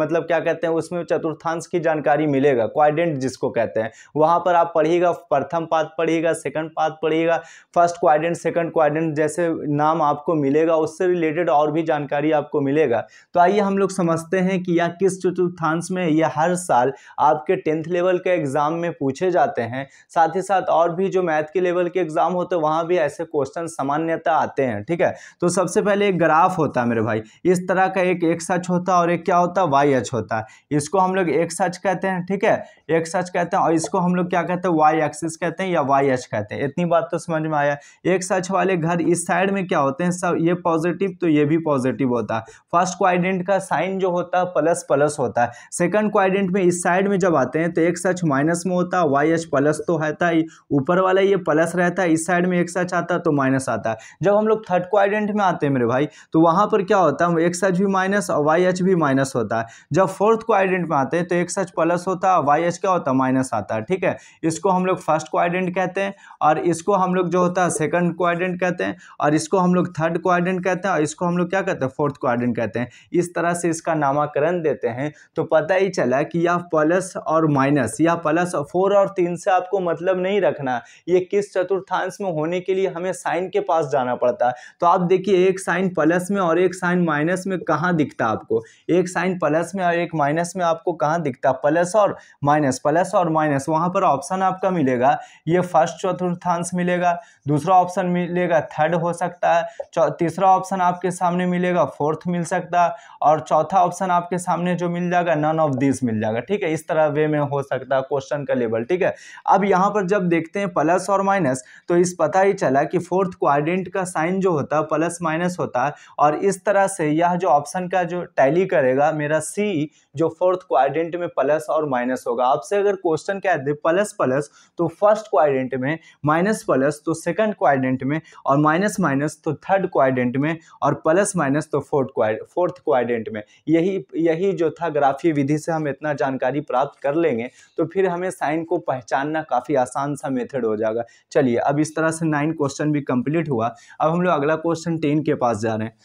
मतलब क्या कहते हैं उसमें चतुर्थांश की जानकारी मिलेगा क्वाइडेंट जिसको कहते हैं वहाँ पर आप पढ़िएगा प्रथम पात पढ़िएगा सेकंड पात पढ़िएगा फर्स्ट क्वाइडेंट सेकंड क्वाइडेंट जैसे नाम आपको मिलेगा उससे रिलेटेड और भी जानकारी आपको मिलेगा तो आइए हम लोग समझते हैं कि यह किस चतुर्थांश में यह हर साल आपके टेंथ लेवल के एग्ज़ाम में पूछे जाते हैं साथ ही साथ और भी जो मैथ के लेवल के एग्ज़ाम होते हैं वहाँ भी ऐसे क्वेश्चन सामान्यता आते हैं ठीक है तो सबसे पहले एक ग्राफ होता है मेरे भाई इस तरह का एक एक्स एच होता है और एक क्या होता है वाई एच होता है इसको हम लोग एक्स एच कहते हैं ठीक है एक्स एच कहते हैं और इसको हम लोग क्या कहते हैं वाई एक्सिस कहते हैं या वाई एच कहते हैं इतनी बात तो समझ में आया एक्स एच वाले घर इस साइड में क्या होते हैं सब ये पॉजिटिव तो ये भी पॉजिटिव होता है फर्स्ट क्वाइडेंट का साइन जो होता है प्लस प्लस होता है सेकंड क्वाइडेंट में इस साइड में जब आते हैं तो एक सच माइनस में होता है वाई एच प्लस तो रहता ही ऊपर वाला ये प्लस रहता है इस साइड में एक सच आता है तो माइनस आता है जब हम लोग थर्ड क्वाइडेंट में आते हैं मेरे भाई तो वहाँ पर क्या होता है एक सच भी माइनस और वाई एच भी माइनस होता है जब फोर्थ क्वाइडेंट में आते हैं तो एक सच प्लस होता है वाई एच क्या होता है माइनस आता है ठीक है इसको हम लोग फर्स्ट क्वाइडेंट कहते हैं और इसको हम लोग जो होता है सेकंड क्वाइडेंट कहते हैं और इसको हम लोग थर्ड क्वाइडेंट कहते हैं और इसको हम लोग क्या कहते हैं फोर्थ क्वाइडेंट कहते हैं इस तरह से इसका नामाकरण देते हैं तो पता ही चला कि यह प्लस और माइनस या प्लस फोर और तीन से आपको मतलब नहीं रखना ये किस चतुर्थांश में होने के लिए हमें साइन के पास जाना पड़ता है तो आप देखिए एक साइन प्लस में और एक साइन माइनस में कहाँ दिखता आपको एक साइन प्लस में और एक माइनस में आपको कहाँ दिखता प्लस और माइनस प्लस और माइनस वहाँ पर ऑप्शन आपका मिलेगा ये फर्स्ट चतुर्थांश मिलेगा दूसरा ऑप्शन मिलेगा थर्ड हो सकता है तीसरा ऑप्शन आपके सामने मिलेगा फोर्थ मिल सकता सकता और चौथा ऑप्शन आपके सामने जो मिल जाएगा नन ऑफ दिस मिल जाएगा ठीक है इस तरह वे में हो सकता है क्वेश्चन का लेवल ठीक है अब यहाँ पर जब देखते हैं प्लस और माइनस तो इस पता ही चला कि फोर्थ क्वारेंट का साइन जो होता है प्लस माइनस होता है और इस तरह से यह जो ऑप्शन का जो टैली करेगा मेरा सी जो फोर्थ क्वारेंट में प्लस और माइनस होगा आपसे अगर क्वेश्चन क्या है प्लस प्लस तो फर्स्ट क्वारेंट में माइनस प्लस तो सेकंड क्वारेंट में और माइनस माइनस तो थर्ड क्वारेंट में और प्लस माइनस तो फोर्थ क्वार फोर्थ क्वाड्रेंट में यही यही जो था ग्राफीय विधि से हम इतना जानकारी प्राप्त कर लेंगे तो फिर हमें साइन को पहचानना काफ़ी आसान सा मेथड हो जाएगा चलिए अब इस तरह से नाइन क्वेश्चन भी कंप्लीट हुआ अब हम लोग अगला क्वेश्चन टेन के पास जा रहे हैं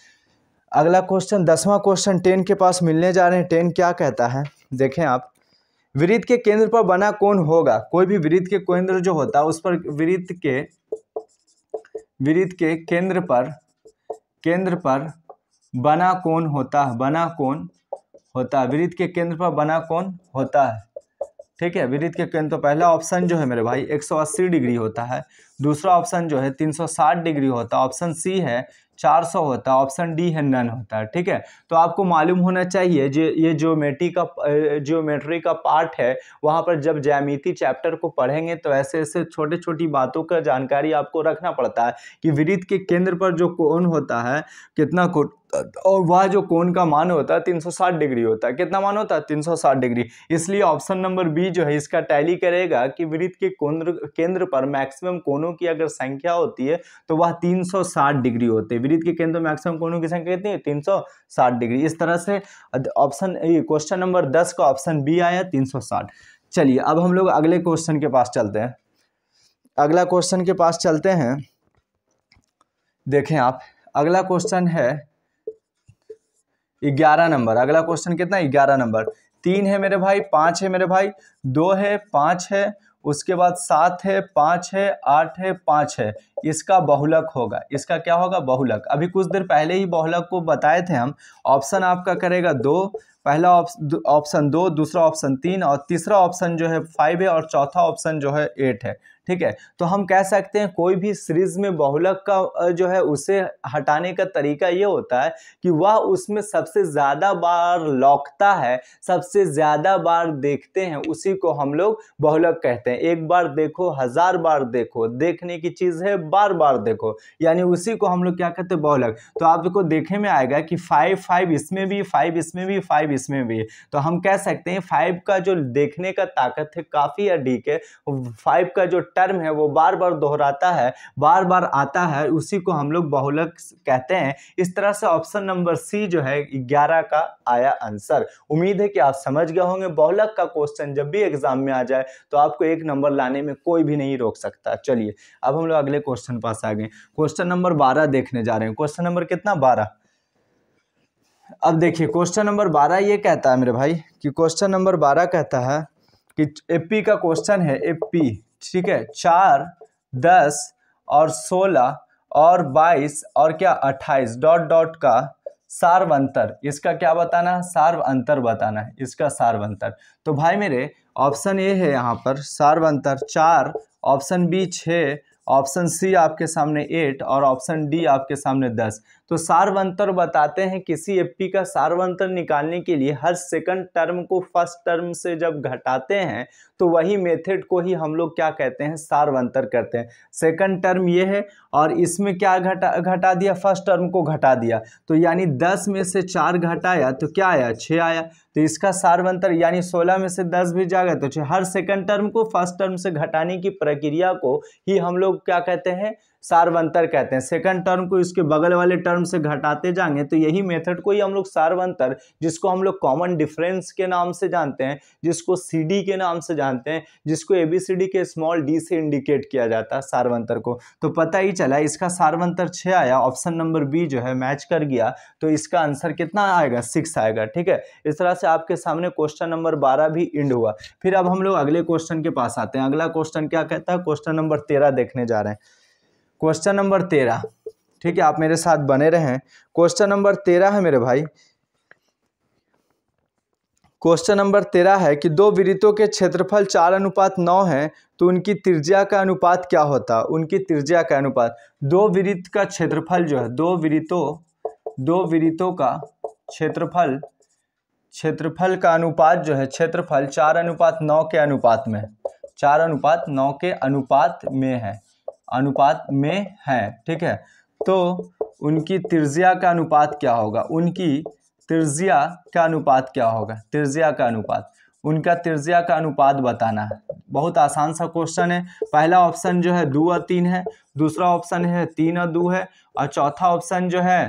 अगला क्वेश्चन दसवां क्वेश्चन टेन के पास मिलने जा रहे हैं टेन क्या कहता है देखें आप वृत्त के केंद्र पर बना कौन होगा कोई भी वृत्त के केंद्र जो होता है उस पर वृत्त के वृत्त के केंद्र पर केंद्र पर बना कौन होता है बना कौन होता है वृत्त के केंद्र पर बना कौन होता है ठीक है वृत्त के केंद्र तो पहला ऑप्शन जो है मेरे भाई 180 डिग्री होता है दूसरा ऑप्शन जो है 360 डिग्री होता है ऑप्शन सी है 400 होता है ऑप्शन डी है नन होता है ठीक है तो आपको मालूम होना चाहिए जो ये ज्योमेट्री का ज्योमेट्री का पार्ट है वहाँ पर जब जैमिति चैप्टर को पढ़ेंगे तो ऐसे ऐसे छोटे छोटी बातों का जानकारी आपको रखना पड़ता है कि वृत्त के केंद्र पर जो कौन होता है कितना कोण और वह जो कोण का मान होता है 360 डिग्री होता है कितना मान होता है 360 डिग्री इसलिए ऑप्शन नंबर बी जो है इसका टैली करेगा कि वृत्त के केंद्र केंद्र पर मैक्सिमम कोणों की अगर संख्या होती है तो वह 360 डिग्री होते हैं वृत्त के केंद्र मैक्सिमम कोणों की संख्या कितनी है 360 डिग्री इस तरह से ऑप्शन क्वेश्चन नंबर दस का ऑप्शन बी आया तीन चलिए अब हम लोग अगले क्वेश्चन के पास चलते हैं अगला क्वेश्चन के पास चलते हैं देखें आप अगला क्वेश्चन है ग्यारह नंबर अगला क्वेश्चन कितना है ग्यारह नंबर तीन है मेरे भाई पाँच है मेरे भाई दो है पाँच है उसके बाद सात है पाँच है आठ है पाँच है इसका बहुलक होगा इसका क्या होगा बहुलक अभी कुछ देर पहले ही बहुलक को बताए थे हम ऑप्शन आपका करेगा दो पहला ऑप्शन दो दूसरा ऑप्शन तीन और तीसरा ऑप्शन जो है फाइव है और चौथा ऑप्शन जो है एट है ठीक है तो हम कह सकते हैं कोई भी सीरीज में बहुलक का जो है उसे हटाने का तरीका ये होता है कि वह उसमें सबसे ज़्यादा बार लौकता है सबसे ज़्यादा बार देखते हैं उसी को हम लोग बहुलक कहते हैं एक बार देखो हज़ार बार देखो देखने की चीज़ है बार बार देखो यानी उसी को हम लोग क्या कहते हैं बहुलक तो आपको देखने में आएगा कि फाइव फाइव इसमें भी फाइव इसमें भी फाइव इसमें भी तो हम कह सकते हैं फाइव का जो देखने का ताकत है काफ़ी अधिक है फाइव का जो टर्म है वो बार बार दोहराता है बार बार आता है उसी को हम लोग बहुलक कहते हैं इस तरह से ऑप्शन नंबर सी जो है ग्यारह का आया आंसर उम्मीद है कि आप समझ गए होंगे बहुलक का क्वेश्चन जब भी एग्जाम में आ जाए तो आपको एक नंबर लाने में कोई भी नहीं रोक सकता चलिए अब हम लोग अगले क्वेश्चन पास आ गए क्वेश्चन नंबर बारह देखने जा रहे हैं क्वेश्चन नंबर कितना बारह अब देखिए क्वेश्चन नंबर बारह ये कहता है मेरे भाई कि क्वेश्चन नंबर बारह कहता है कि एपी का क्वेश्चन है एपी ठीक है चार दस और सोलह और बाईस और क्या अट्ठाईस डॉट डॉट का सार्व अंतर इसका क्या बताना है सार्व अंतर बताना है इसका सार्व अंतर तो भाई मेरे ऑप्शन ए है यहाँ पर सार्व अंतर चार ऑप्शन बी छः ऑप्शन सी आपके सामने एट और ऑप्शन डी आपके सामने दस तो सार्वंतर बताते हैं किसी पी का सार्वंतर निकालने के लिए हर सेकंड टर्म को फर्स्ट टर्म से जब घटाते हैं तो वही मेथड को ही हम लोग क्या कहते हैं सार्वंतर करते हैं सेकंड टर्म ये है और इसमें क्या घटा घटा दिया फर्स्ट टर्म को घटा दिया तो यानी दस में से चार घटाया तो क्या आया छः आया तो इसका सार्वंतर यानी सोलह में से दस भी गया तो हर सेकंड टर्म को फर्स्ट टर्म से घटाने की प्रक्रिया को ही हम लोग क्या कहते हैं सार्वंतर कहते हैं सेकंड टर्म को इसके बगल वाले टर्म से घटाते जाएंगे तो यही मेथड को ही हम लोग सार्वंतर जिसको हम लोग कॉमन डिफरेंस के नाम से जानते हैं जिसको सी के नाम से जानते हैं जिसको ए के स्मॉल डी से इंडिकेट किया जाता है सार्वंतर को तो पता ही चला इसका सार्वंतर छः आया ऑप्शन नंबर बी जो है मैच कर गया तो इसका आंसर कितना आएगा सिक्स आएगा ठीक है इस तरह से आपके सामने क्वेश्चन नंबर बारह भी इंड हुआ फिर अब हम लोग अगले क्वेश्चन के पास आते हैं अगला क्वेश्चन क्या कहता है क्वेश्चन नंबर तेरह देखने जा रहे हैं क्वेश्चन नंबर तेरह ठीक है आप मेरे साथ बने रहें क्वेश्चन नंबर तेरह है मेरे भाई क्वेश्चन नंबर तेरह है कि दो वृत्तों के क्षेत्रफल चार अनुपात नौ है तो उनकी त्रिज्या का अनुपात क्या होता उनकी त्रिज्या का अनुपात दो वृत्त का क्षेत्रफल जो है दो वृत्तों दो वृत्तों का क्षेत्रफल क्षेत्रफल का अनुपात जो है क्षेत्रफल चार अनुपात नौ के अनुपात में चार अनुपात नौ के अनुपात में है अनुपात में है ठीक है तो उनकी तिरजिया का अनुपात क्या होगा उनकी तिरजिया का अनुपात क्या होगा तिरजिया का अनुपात उनका तिरजिया का अनुपात बताना है बहुत आसान सा क्वेश्चन है पहला ऑप्शन जो है दो और तीन है दूसरा ऑप्शन है तीन और दो है और चौथा ऑप्शन जो है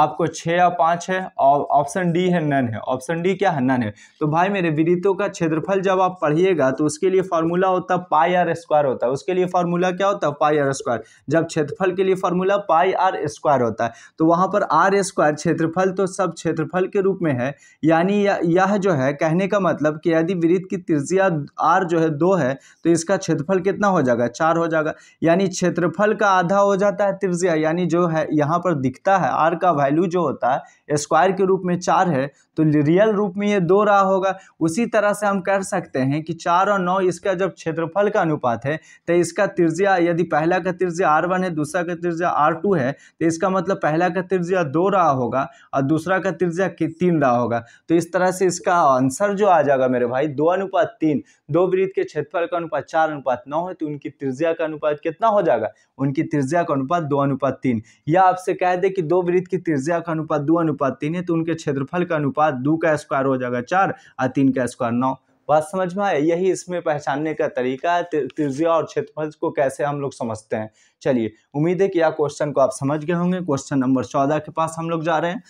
आपको छः या पाँच है और ऑप्शन डी है नन है ऑप्शन डी क्या है नन है तो भाई मेरे विदितों का क्षेत्रफल जब आप पढ़िएगा तो उसके लिए फार्मूला होता है पाई आर स्क्वायर होता है उसके लिए फार्मूला क्या होता है पाई आर स्क्वायर जब क्षेत्रफल के लिए फार्मूला पाई आर स्क्वायर होता है तो वहाँ पर आर स्क्वायर क्षेत्रफल तो सब क्षेत्रफल के रूप में है यानी यह जो है कहने का मतलब कि यदि विदित की तिरजिया आर जो है दो है तो इसका क्षेत्रफल कितना हो जाएगा चार हो जाएगा यानी क्षेत्रफल का आधा हो जाता है तिरजिया यानी जो है यहाँ पर दिखता है आर का वैल्यू जो होता है स्क्वायर के रूप में चार है तो रियल रूप में ये दो रहा होगा उसी तरह से हम कर सकते हैं कि चार और नौ इसका जब क्षेत्रफल का अनुपात है तो इसका त्रिज्या यदि पहला का त्रिज्या आर वन है दूसरा का त्रिज्या आर टू है तो इसका मतलब पहला का त्रिज्या दो रहा होगा और दूसरा का त्रिज्या तीन रहा होगा तो इस तरह से इसका आंसर जो आ जाएगा मेरे भाई दो अनुपात तीन दो वृत्त के क्षेत्रफल का अनुपात चार अनुपात नौ है तो उनकी त्रिज्या का अनुपात कितना हो जाएगा उनकी त्रिज्या का अनुपात दो अनुपात तीन या आपसे कह दे कि दो वृत्त की त्रिज्या का अनुपात दो अनुपात तीन है तो उनके क्षेत्रफल का अनुपात दो का स्क्वायर हो जाएगा चार और तीन का स्क्वायर नौ बात समझ में आए यही इसमें पहचानने का तरीका है त्रिज्या और क्षेत्रफल को कैसे हम लोग समझते हैं चलिए उम्मीद है कि यह क्वेश्चन को आप समझ गए होंगे क्वेश्चन नंबर चौदह के पास हम लोग जा रहे हैं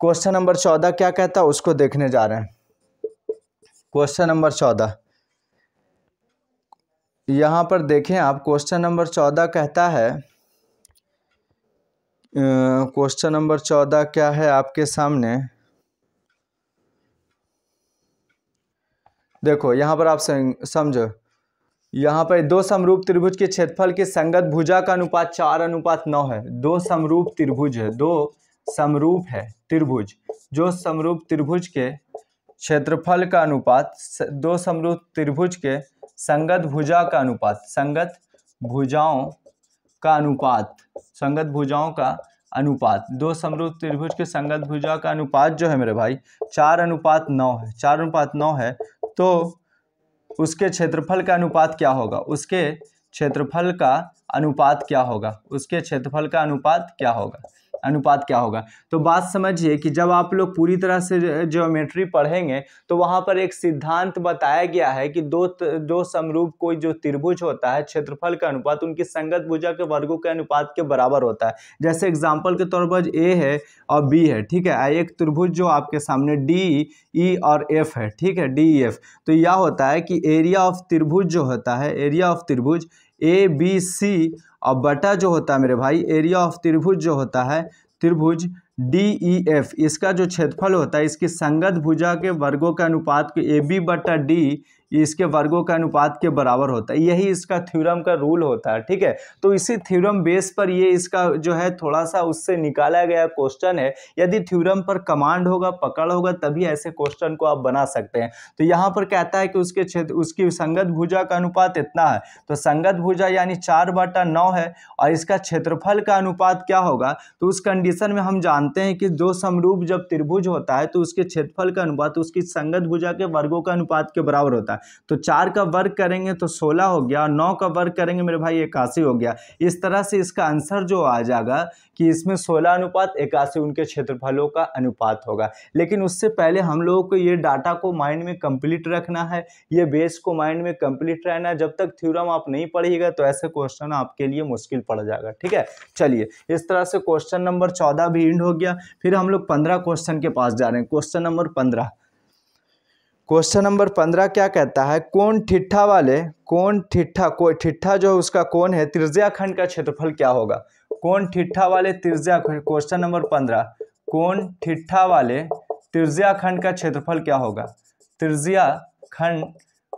क्वेश्चन नंबर चौदह क्या कहता है उसको देखने जा रहे हैं क्वेश्चन नंबर चौदह यहाँ पर देखें आप क्वेश्चन नंबर चौदह कहता है क्वेश्चन नंबर चौदह क्या है आपके सामने देखो यहाँ पर आप समझो यहाँ पर दो समरूप त्रिभुज के क्षेत्रफल के संगत भुजा का अनुपात चार अनुपात नौ है दो समरूप त्रिभुज है दो समरूप है त्रिभुज जो समरूप त्रिभुज के क्षेत्रफल का अनुपात दो समरूप त्रिभुज के संगत भुजा का अनुपात संगत भुजाओं का अनुपात संगत भुजाओं का अनुपात दो समरूप त्रिभुज के संगत भुजा का अनुपात जो है मेरे भाई चार अनुपात नौ है चार अनुपात नौ है तो उसके क्षेत्रफल का अनुपात क्या होगा उसके क्षेत्रफल का अनुपात क्या होगा उसके क्षेत्रफल का अनुपात क्या होगा अनुपात क्या होगा तो बात समझिए कि जब आप लोग पूरी तरह से ज्योमेट्री पढ़ेंगे तो वहाँ पर एक सिद्धांत बताया गया है कि दो दो समरूप कोई जो त्रिभुज होता है क्षेत्रफल का अनुपात उनकी संगत भुजा के वर्गों के अनुपात के बराबर होता है जैसे एग्जाम्पल के तौर पर ए है और बी है ठीक है एक त्रिभुज जो आपके सामने डी ई e और एफ है ठीक है डी ई एफ तो यह होता है कि एरिया ऑफ त्रिभुज जो होता है एरिया ऑफ त्रिभुज ए बी सी और बटा जो होता है मेरे भाई एरिया ऑफ त्रिभुज जो होता है त्रिभुज डी ई एफ इसका जो क्षेत्रफल होता है इसकी संगत भुजा के वर्गों के अनुपात को ए बी बटा डी ये इसके वर्गों का अनुपात के बराबर होता है यही इसका थ्योरम का रूल होता है ठीक है तो इसी थ्योरम बेस पर ये इसका जो है थोड़ा सा उससे निकाला गया क्वेश्चन है यदि थ्योरम पर कमांड होगा पकड़ होगा तभी ऐसे क्वेश्चन को आप बना सकते हैं तो यहाँ पर कहता है कि उसके क्षेत्र उसकी संगत भुजा का अनुपात इतना है तो संगत भुजा यानी चार बाटा नौ है और इसका क्षेत्रफल का अनुपात क्या होगा तो उस कंडीशन में हम जानते हैं कि दो समरूप जब त्रिभुज होता है तो उसके क्षेत्रफल का अनुपात उसकी संगत भुजा के वर्गों का अनुपात के बराबर होता है तो चार का वर्ग करेंगे तो सोलह हो गया और नौ का वर्ग करेंगे मेरे भाई इक्यासी हो गया इस तरह से इसका आंसर जो आ जाएगा कि इसमें सोलह अनुपात इक्यासी उनके क्षेत्रफलों का अनुपात होगा लेकिन उससे पहले हम लोगों को ये डाटा को माइंड में कंप्लीट रखना है ये बेस को माइंड में कंप्लीट रहना है जब तक थ्योरम आप नहीं पढ़िएगा तो ऐसे क्वेश्चन आपके लिए मुश्किल पड़ जाएगा ठीक है चलिए इस तरह से क्वेश्चन नंबर चौदह भी इंड हो गया फिर हम लोग पंद्रह क्वेश्चन के पास जा रहे हैं क्वेश्चन नंबर पंद्रह क्वेश्चन नंबर पंद्रह क्या कहता है कौन ठिठा वाले कौन ठिठा को ठिठा जो उसका कौन है खंड का क्षेत्रफल क्या होगा कौन ठिठा वाले त्रिज्याखंड क्वेश्चन नंबर पंद्रह कौन ठिठा वाले खंड का क्षेत्रफल क्या होगा खंड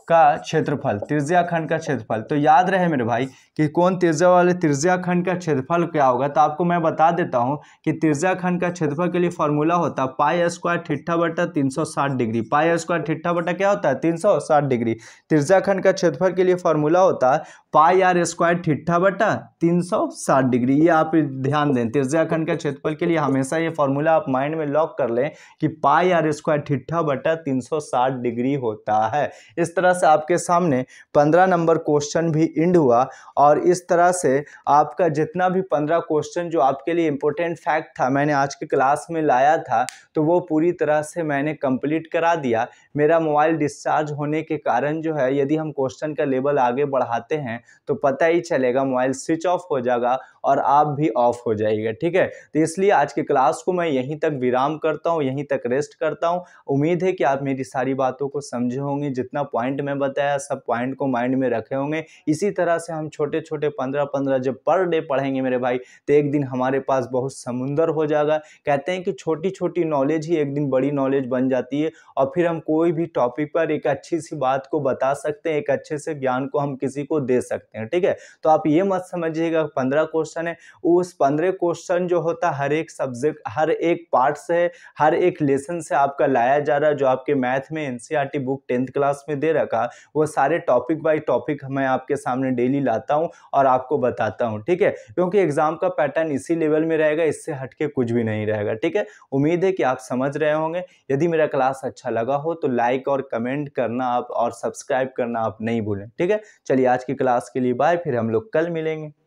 का क्षेत्रफल त्रिज्या खंड का क्षेत्रफल तो याद रहे मेरे भाई कि कौन त्रिज्या वाले त्रिज्या खंड का क्षेत्रफल क्या होगा तो आपको मैं बता देता हूँ कि त्रिज्या खंड का क्षेत्रफल के लिए फॉर्मूला होता है पाई स्क्वायर ठिट्ठा बटा तीन सौ साठ डिग्री पाई स्क्वायर ठिट्ठा बटा क्या होता है तीन सौ साठ डिग्री त्रिज्या खंड का क्षेत्रफल के लिए फॉर्मूला होता है पाई आर स्क्वायर ठिट्ठा बटा तीन सौ साठ डिग्री ये आप ध्यान दें त्रिज्या खंड का क्षेत्रफल के लिए हमेशा ये फॉर्मूला आप माइंड में लॉक कर लें कि पाई आर स्क्वायर ठिट्ठा बटा तीन सौ साठ डिग्री होता है इस तरह तरह से आपके सामने पंद्रह नंबर क्वेश्चन भी इंड हुआ और इस तरह से आपका जितना भी पंद्रह क्वेश्चन जो आपके लिए इम्पोर्टेंट फैक्ट था मैंने आज के क्लास में लाया था तो वो पूरी तरह से मैंने कंप्लीट करा दिया मेरा मोबाइल डिस्चार्ज होने के कारण जो है यदि हम क्वेश्चन का लेवल आगे बढ़ाते हैं तो पता ही चलेगा मोबाइल स्विच ऑफ हो जाएगा और आप भी ऑफ हो जाएगा ठीक है तो इसलिए आज की क्लास को मैं यहीं तक विराम करता हूँ यहीं तक रेस्ट करता हूँ उम्मीद है कि आप मेरी सारी बातों को समझे होंगे जितना पॉइंट मैं बताया सब पॉइंट को माइंड में रखे होंगे इसी तरह से हम छोटे छोटे पंद्रह पंद्रह जब पर डे पढ़ेंगे मेरे भाई तो एक दिन हमारे पास बहुत समुंदर हो जाएगा कहते हैं कि छोटी छोटी नॉलेज ही एक दिन बड़ी नॉलेज बन जाती है और फिर हम कोई भी टॉपिक पर एक अच्छी सी बात को बता सकते हैं एक अच्छे से ज्ञान को हम किसी को दे सकते हैं ठीक है तो आप ये मत समझिएगा पंद्रह कोर्स क्वेश्चन है उस पंद्रह क्वेश्चन जो होता हर एक सब्जेक्ट हर एक पार्ट से हर एक लेसन से आपका लाया जा रहा है जो आपके मैथ में एनसीईआरटी बुक टेंथ क्लास में दे रखा वो सारे टॉपिक बाई टॉपिक मैं आपके सामने डेली लाता हूँ और आपको बताता हूँ ठीक है क्योंकि एग्जाम का पैटर्न इसी लेवल में रहेगा इससे हटके कुछ भी नहीं रहेगा ठीक है उम्मीद है कि आप समझ रहे होंगे यदि मेरा क्लास अच्छा लगा हो तो लाइक और कमेंट करना आप और सब्सक्राइब करना आप नहीं भूलें ठीक है चलिए आज की क्लास के लिए बाय फिर हम लोग कल मिलेंगे